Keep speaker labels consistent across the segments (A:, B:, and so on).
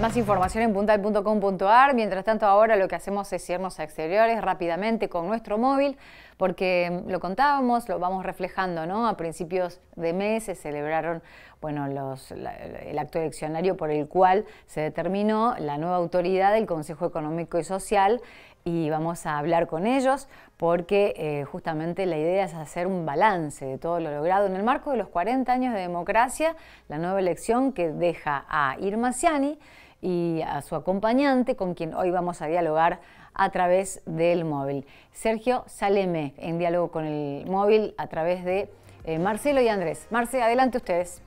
A: Más información en puntal.com.ar. Mientras tanto, ahora lo que hacemos es irnos a exteriores rápidamente con nuestro móvil, porque lo contábamos, lo vamos reflejando, ¿no? A principios de mes se celebraron, bueno, el acto eleccionario por el cual se determinó la nueva autoridad del Consejo Económico y Social y vamos a hablar con ellos porque eh, justamente la idea es hacer un balance de todo lo logrado en el marco de los 40 años de democracia, la nueva elección que deja a Irma Ciani, y a su acompañante, con quien hoy vamos a dialogar a través del móvil. Sergio Saleme, en diálogo con el móvil a través de eh, Marcelo y Andrés. Marce, adelante ustedes.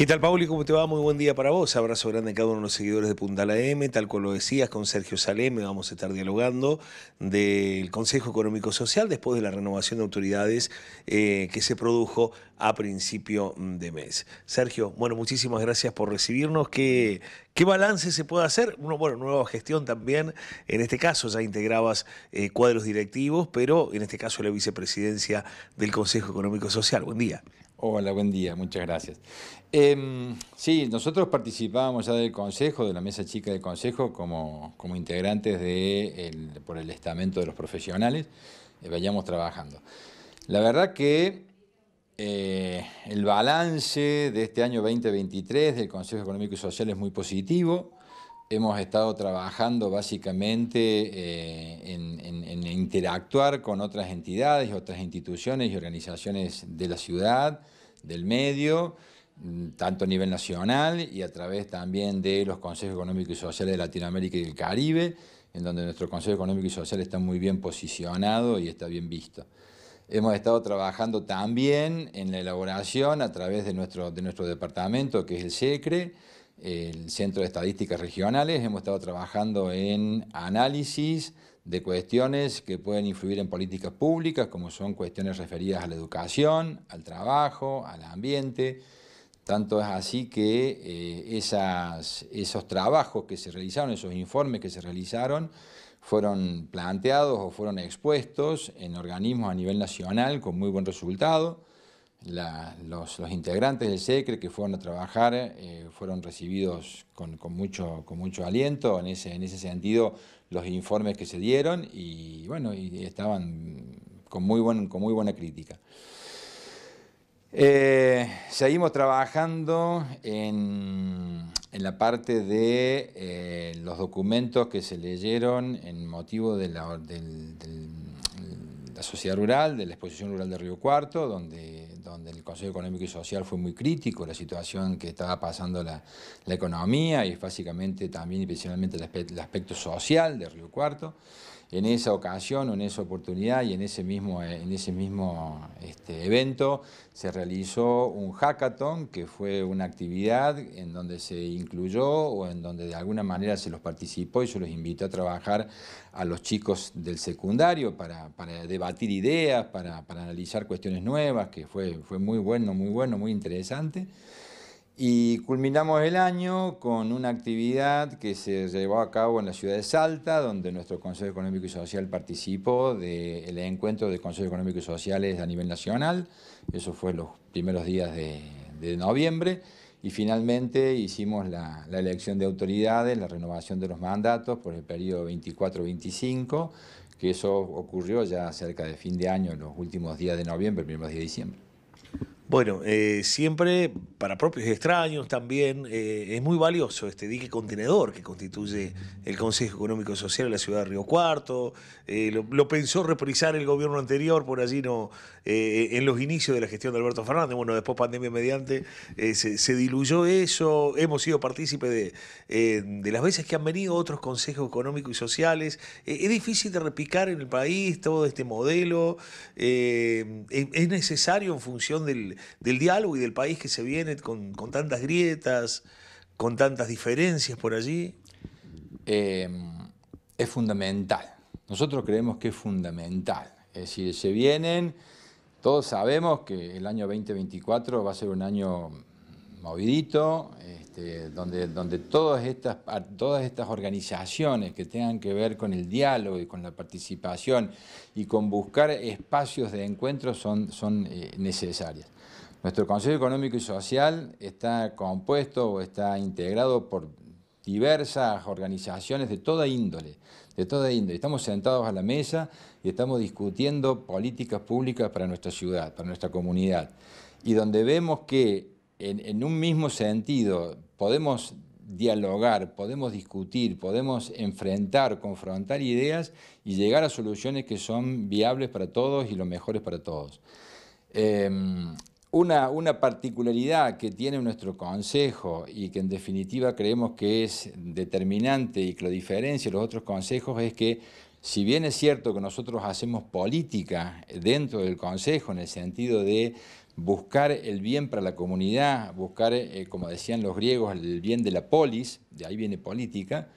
B: ¿Qué tal, Pauli? ¿Cómo te va? Muy buen día para vos. Abrazo grande a cada uno de los seguidores de Punta la M. Tal como lo decías, con Sergio Saleme vamos a estar dialogando del Consejo Económico Social después de la renovación de autoridades eh, que se produjo a principio de mes. Sergio, bueno, muchísimas gracias por recibirnos. ¿Qué, qué balance se puede hacer? bueno, nueva gestión también. En este caso ya integrabas eh, cuadros directivos, pero en este caso la vicepresidencia
A: del Consejo Económico Social. Buen día. Hola, buen día, muchas gracias. Em, sí, nosotros participábamos ya del Consejo, de la Mesa Chica del Consejo, como, integrantes de por el estamento de los profesionales, eh, vayamos trabajando. La verdad que eh, el balance de este año 2023 del Consejo Económico y Social es muy positivo hemos estado trabajando básicamente eh, en, interactuar con otras entidades, otras instituciones y organizaciones de la ciudad, del medio, mm, tanto a nivel nacional y a través también de los consejos económicos y sociales de Latinoamérica y del Caribe, en donde nuestro Consejo Económico y Social está muy bien posicionado y está bien visto. Hemos estado trabajando también en la elaboración a través de nuestro departamento, que es el SECRE, el Centro de Estadísticas Regionales, hemos estado trabajando en análisis de cuestiones que pueden influir en políticas públicas, como son cuestiones referidas a la educación, al trabajo, al ambiente. Tanto es así que eh, esos trabajos que se realizaron, esos informes que se realizaron, fueron planteados o fueron expuestos en organismos a nivel nacional con muy buen resultado los, integrantes del SECRE que fueron a trabajar eh, fueron recibidos con, mucho, con mucho aliento, en ese, en ese sentido los informes que se dieron y bueno, y estaban con muy, buen, con muy buena crítica. Eh, seguimos trabajando en, la parte de eh, los documentos que se leyeron en motivo de la, la sociedad rural, de la exposición rural de Río Cuarto, donde donde el Consejo Económico y Social fue muy crítico, la situación que estaba pasando la, economía y básicamente también y principalmente el aspecto, el aspecto social de Río Cuarto en esa ocasión o en esa oportunidad y en ese mismo, eh, en ese mismo este, evento se realizó un hackathon que fue una actividad en donde se incluyó o en donde de alguna manera se los participó y se los invitó a trabajar a los chicos del secundario para, debatir ideas, para, para, analizar cuestiones nuevas, que fue, fue muy bueno, muy bueno, muy interesante. Y culminamos el año con una actividad que se llevó a cabo en la ciudad de Salta, donde nuestro Consejo Económico y Social participó del encuentro de Consejos Económicos y Sociales a nivel nacional. Eso fue los primeros días de, noviembre. Y finalmente hicimos la, elección de autoridades, la renovación de los mandatos por el periodo 24-25, que eso ocurrió ya cerca de fin de año, en los últimos días de noviembre, primeros días de diciembre. Bueno, eh,
B: siempre para propios y extraños también eh, es muy valioso este dique contenedor que constituye el Consejo Económico Social de la ciudad de Río Cuarto. Eh, lo, pensó reprisar el gobierno anterior, por allí no, en los inicios de la gestión de Alberto Fernández. Bueno, después pandemia mediante se, diluyó eso. Hemos sido partícipes de, de, las veces que han venido otros consejos económicos y sociales. es difícil de repicar en el país todo este modelo. es necesario en función del del diálogo y del país que se viene con, tantas
A: grietas, con tantas diferencias por allí? Em, es fundamental. Nosotros creemos que es fundamental. Es decir, se vienen, todos sabemos que el año 2024 va a ser un año movidito, este, donde, donde todas, estas, todas estas organizaciones que tengan que ver con el diálogo y con la participación y con buscar espacios de encuentro son, eh, necesarias. Nuestro Consejo Económico y Social está compuesto o está integrado por diversas organizaciones de toda índole, de toda índole. Estamos sentados a la mesa y estamos discutiendo políticas públicas para nuestra ciudad, para nuestra comunidad. Y donde vemos que en, un mismo sentido podemos dialogar, podemos discutir, podemos enfrentar, confrontar ideas y llegar a soluciones que son viables para todos y los mejores para todos. Em, una, particularidad que tiene nuestro Consejo y que en definitiva creemos que es determinante y que lo diferencia de los otros consejos es que si bien es cierto que nosotros hacemos política dentro del Consejo en el sentido de buscar el bien para la comunidad, buscar, eh, como decían los griegos, el bien de la polis, de ahí viene política,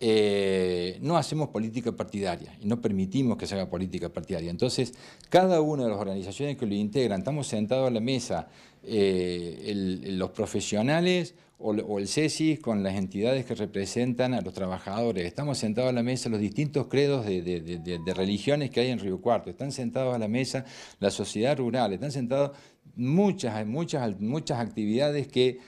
A: eh, no hacemos política partidaria y no permitimos que se haga política partidaria. Entonces, cada una de las organizaciones que lo integran, estamos sentados a la mesa, eh, los profesionales o, el CESIS con las entidades que representan a los trabajadores, estamos sentados a la mesa los distintos credos de, religiones que hay en Río Cuarto, están sentados a la mesa la sociedad rural, están sentados muchas, muchas, muchas actividades que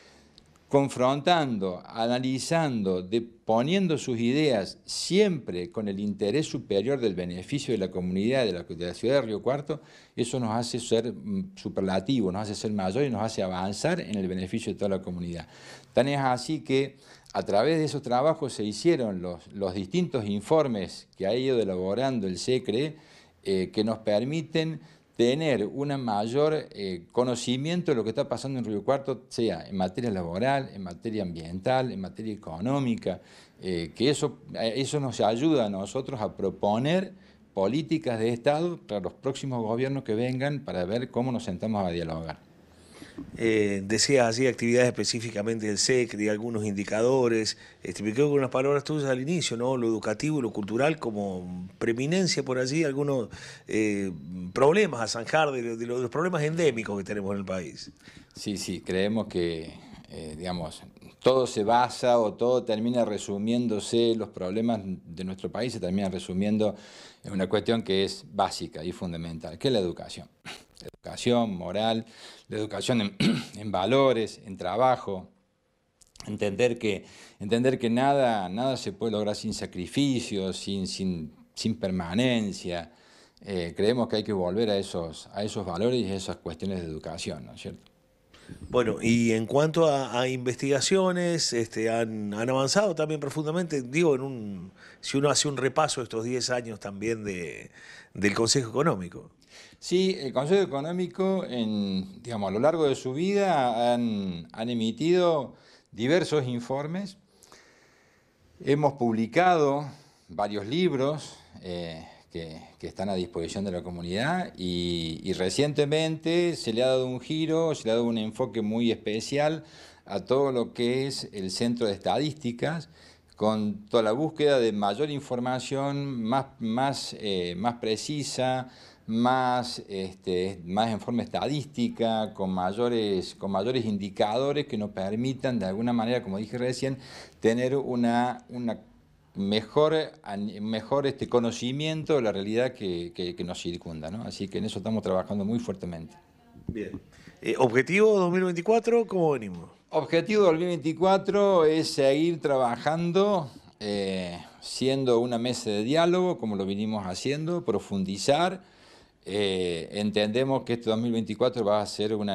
A: confrontando, analizando, de, poniendo sus ideas siempre con el interés superior del beneficio de la comunidad, de la, ciudad de Río Cuarto, eso nos hace ser mm, superlativo, nos hace ser mayor y nos hace avanzar en el beneficio de toda la comunidad. Tan es así que a través de esos trabajos se hicieron los, distintos informes que ha ido elaborando el SECRE eh, que nos permiten tener un mayor eh, conocimiento de lo que está pasando en Río Cuarto, sea en materia laboral, en materia ambiental, en materia económica, eh, que eso, eh, eso nos ayuda a nosotros a proponer políticas de Estado para los próximos gobiernos que vengan para ver cómo nos sentamos a dialogar eh, decías así actividades
B: específicamente del SEC, y e algunos indicadores, este, me quedo con unas palabras tuyas al inicio, ¿no? Lo educativo, y lo cultural, como preeminencia por allí, algunos eh, problemas a zanjar
A: de, los problemas endémicos que tenemos en el país. Sí, sí, creemos que, eh, digamos, todo se basa o todo termina resumiéndose, los problemas de nuestro país se terminan resumiendo en una cuestión que es básica y fundamental, que es la educación educación moral, la educación en, valores, en trabajo, entender que, entender que nada, nada se puede lograr sin sacrificio, sin, permanencia. Eh, creemos que hay que volver a esos, a esos valores y a esas cuestiones de educación, ¿no es cierto?
B: Bueno, y en cuanto a, investigaciones, este, han, han, avanzado también profundamente, digo, en si uno hace un repaso de estos 10 años también del Consejo Económico. Sí, el
A: Consejo Económico, a lo largo de su vida han, emitido diversos informes. Hemos publicado varios libros eh, que, están a disposición de la comunidad y, recientemente se le ha dado un giro, se le ha dado un enfoque muy especial a todo lo que es el centro de estadísticas con toda la búsqueda de mayor información más eh, precisa, este, más, en forma estadística, con mayores, con mayores indicadores que nos permitan, de alguna manera, como dije recién, tener una, mejor, este conocimiento de la realidad que, nos circunda. Así que en eso estamos trabajando muy fuertemente. Bien. Eh, ¿Objetivo 2024? ¿Cómo venimos? Objetivo 2024 es seguir trabajando, eh, siendo una mesa de diálogo, como lo vinimos haciendo, profundizar eh, entendemos que este 2024 va a ser un,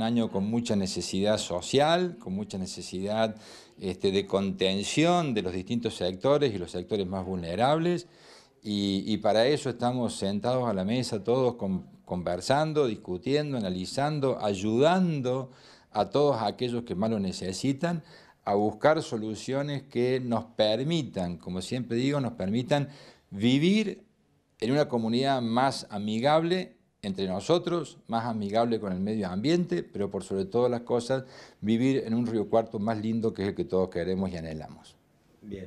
A: año con mucha necesidad social, con mucha necesidad este, de contención de los distintos sectores y los sectores más vulnerables. Y, para eso estamos sentados a la mesa todos conversando, discutiendo, analizando, ayudando a todos aquellos que más lo necesitan a buscar soluciones que nos permitan, como siempre digo, nos permitan vivir en una comunidad más amigable entre nosotros, más amigable con el medio ambiente, pero por sobre todas las cosas, vivir en un Río Cuarto más lindo que es el que todos queremos y anhelamos.
B: Bien.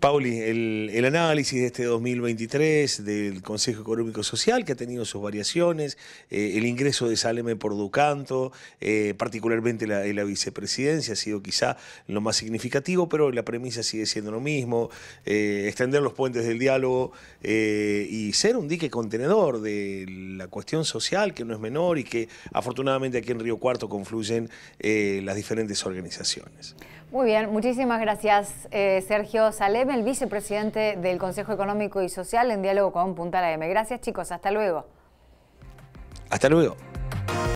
B: Pauli, el, análisis de este 2023 del Consejo Económico Social, que ha tenido sus variaciones, eh, el ingreso de Saleme por Ducanto, eh, particularmente la, vicepresidencia, ha sido quizá lo más significativo, pero la premisa sigue siendo lo mismo, eh, extender los puentes del diálogo y ser un dique contenedor de la cuestión social, que no es menor y que afortunadamente aquí en Río Cuarto confluyen las diferentes organizaciones.
A: Muy bien, muchísimas gracias Sergio Saleme el vicepresidente del Consejo Económico y Social, en diálogo con Punta M. Gracias chicos, hasta luego.
B: Hasta luego.